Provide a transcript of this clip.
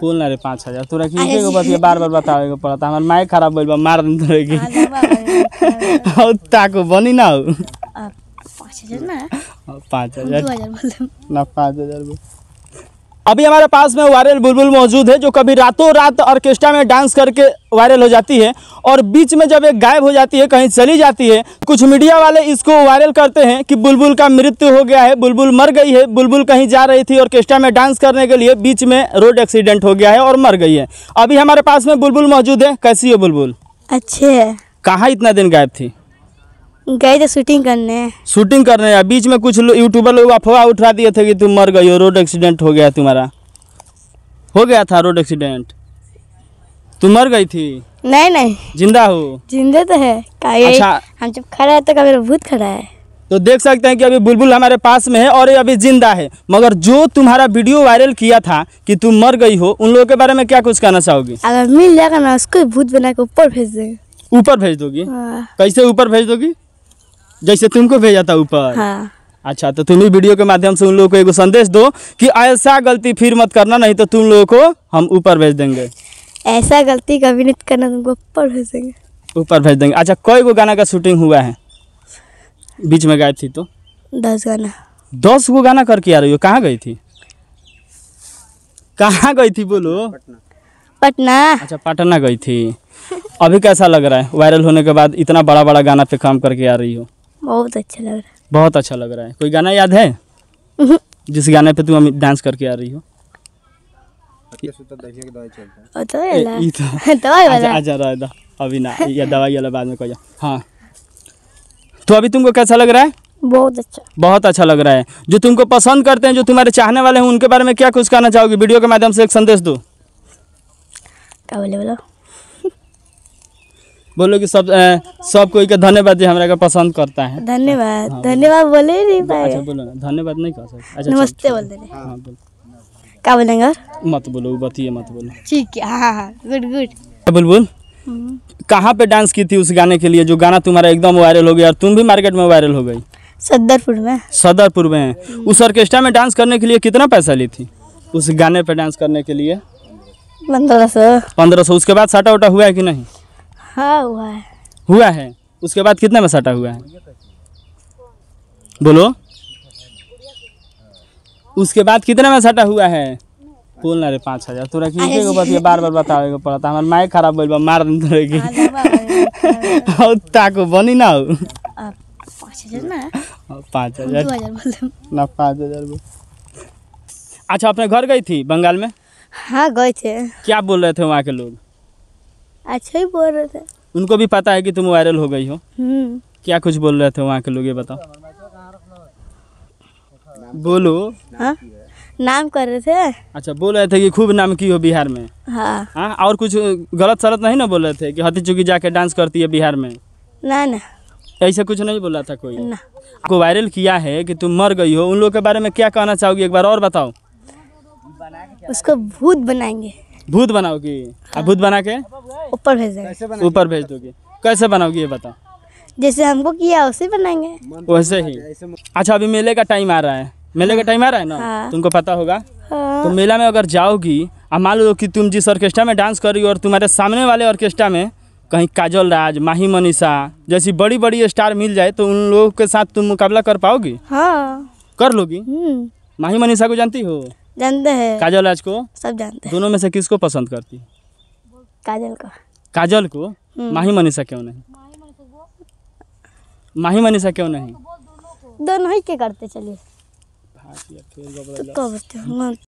बोल ना रे पाँच हजार तोरा की एगो बतिया बार बार बतावे के पड़ता हमर माई खराब भइल बा मार दन तोरे की हाउ ताको बनी ना हो पाँच हजार ना पाँच हजार ना पाँच हजार अभी हमारे पास में वायरल बुलबुल मौजूद है जो कभी रातों रात ऑर्केस्ट्रा में डांस करके वायरल हो जाती है और बीच में जब एक गायब हो जाती है कहीं चली जाती है कुछ मीडिया वाले इसको वायरल करते हैं कि बुलबुल का मृत्यु हो गया है बुलबुल मर गई है बुलबुल कहीं जा रही थी ऑर्केस्ट्रा में डांस करने के लिए बीच में रोड एक्सीडेंट हो गया है और मर गई है अभी हमारे पास में बुलबुल मौजूद है कैसी है बुलबुल अच्छे है कहाँ इतना दिन गायब थी गए थे शूटिंग करने शूटिंग करने या बीच में कुछ यूट्यूबर लोग अफवाह उठा दिए थे कि तुम मर गई हो रोड एक्सीडेंट हो गया तुम्हारा हो गया था रोड एक्सीडेंट तुम मर गई थी नहीं नहीं जिंदा हो जिंदा तो है अच्छा हम जब खड़ा है तो कभी भूत खड़ा है तो देख सकते हैं कि अभी बुलबुल हमारे पास में है और ये अभी जिंदा है मगर जो तुम्हारा वीडियो वायरल किया था कि तुम मर गई हो उन लोगों के बारे में क्या कुछ कहना चाहोगी अगर मिल जाएगा ना उसको भूत बना के ऊपर भेज देंगे ऊपर भेज दोगी हाँ। कैसे ऊपर भेज दोगी जैसे तुमको भेजा था ऊपर हाँ। अच्छा तो तुम्हें वीडियो के माध्यम से उन लोगों को एक संदेश दो कि ऐसा गलती फिर मत करना नहीं तो तुम लोगों को हम ऊपर भेज देंगे ऐसा गलती कभी नहीं करना तुमको ऊपर भेज देंगे ऊपर भेज देंगे अच्छा कोई गो गाना का शूटिंग हुआ है बीच में गायब थी तो दस गाना दस गो गाना करके आ रही हो कहाँ गई थी कहाँ गई थी बोलो पटना अच्छा पटना गई थी अभी कैसा लग रहा है वायरल होने के बाद इतना बड़ा बड़ा गाना पे काम करके आ रही हो बहुत अच्छा लग रहा है बहुत अच्छा लग रहा है कोई गाना याद है जिस गाने पे तुम डांस करके आ रही हो अभी ना या दवाई वाला बाद में कह हाँ तो अभी तुमको कैसा लग रहा है बहुत अच्छा बहुत अच्छा लग रहा है जो तुमको पसंद करते हैं जो तुम्हारे चाहने वाले हैं उनके बारे में क्या कुछ कहना चाहोगी वीडियो के माध्यम से एक संदेश दो क्या बोले बोलो बोलो कि सब ए, सब कोई के धन्यवाद हमरा के पसंद करता है धन्यवाद हाँ, धन्यवाद बोले नहीं भाई अच्छा बोलो ना धन्यवाद नहीं कह सकते अच्छा नमस्ते बोल दे हां बोल का बोलेंगे मत बोलो बतिए मत बोलो ठीक है हां हां हाँ, गुड गुड बुलबुल हम्म। कहाँ पे डांस की थी उस गाने के लिए जो गाना तुम्हारा एकदम वायरल हो गया और तुम भी मार्केट में वायरल हो गई सदरपुर में सदरपुर में हम्म। उस ऑर्केस्ट्रा में डांस करने के लिए कितना पैसा ली थी उस गाने पे डांस करने के लिए पंद्रह सौ पंद्रह सौ उसके बाद साटा उटा हुआ है कि नहीं हाँ हुआ है हुआ है उसके बाद कितने में सटा हुआ है बोलो उसके बाद कितने में सटा हुआ है बोल ना रे पाँच हजार तुरा किसी बार बार बतावे को पड़ता हमारे माए खराब बोल मार हाँ, ताको बनी ना हो पाँच हजार ना पाँच हजार अच्छा अपने घर गई थी बंगाल में हाँ गए थे क्या बोल रहे थे वहाँ के लोग अच्छा ही बोल रहे थे उनको भी पता है कि तुम वायरल हो गई हो हम्म। क्या कुछ बोल रहे थे वहाँ के लोग ये बताओ बोलो हा? नाम कर रहे थे अच्छा बोल रहे थे कि खूब नाम की हो बिहार में हाँ हा? और कुछ गलत सलत नहीं ना बोल रहे थे कि हती चुकी जाके डांस करती है बिहार में ना ना ऐसा कुछ नहीं बोला था कोई ना आपको वायरल किया है कि तुम मर गई हो उन लोगों के बारे में क्या कहना चाहोगी एक बार और बताओ उसको भूत बनाएंगे भूत बनाओगी हाँ। भूत बना के ऊपर भेज ऊपर भेज दोगी कैसे बनाओगी ये बताओ जैसे हमको किया उसे बनाएंगे वैसे ही अच्छा अभी मेले का टाइम आ रहा है मेले का टाइम आ रहा है ना हाँ। तुमको पता होगा हाँ। तो मेला में अगर जाओगी अब मान लो कि तुम जिस ऑर्केस्ट्रा में डांस कर रही हो और तुम्हारे सामने वाले ऑर्केस्ट्रा में कहीं काजल राज माही मनीषा जैसी बड़ी बड़ी स्टार मिल जाए तो उन लोगों के साथ तुम मुकाबला कर पाओगी हाँ कर लोगी हम्म। माही मनीषा को जानती हो जानते हैं काजल आज को सब जानते हैं दोनों में से किसको पसंद करती काजल को काजल को हम्म। माही मनीषा क्यों नहीं माही मनीषा क्यों नहीं दोनों ही के करते चलिए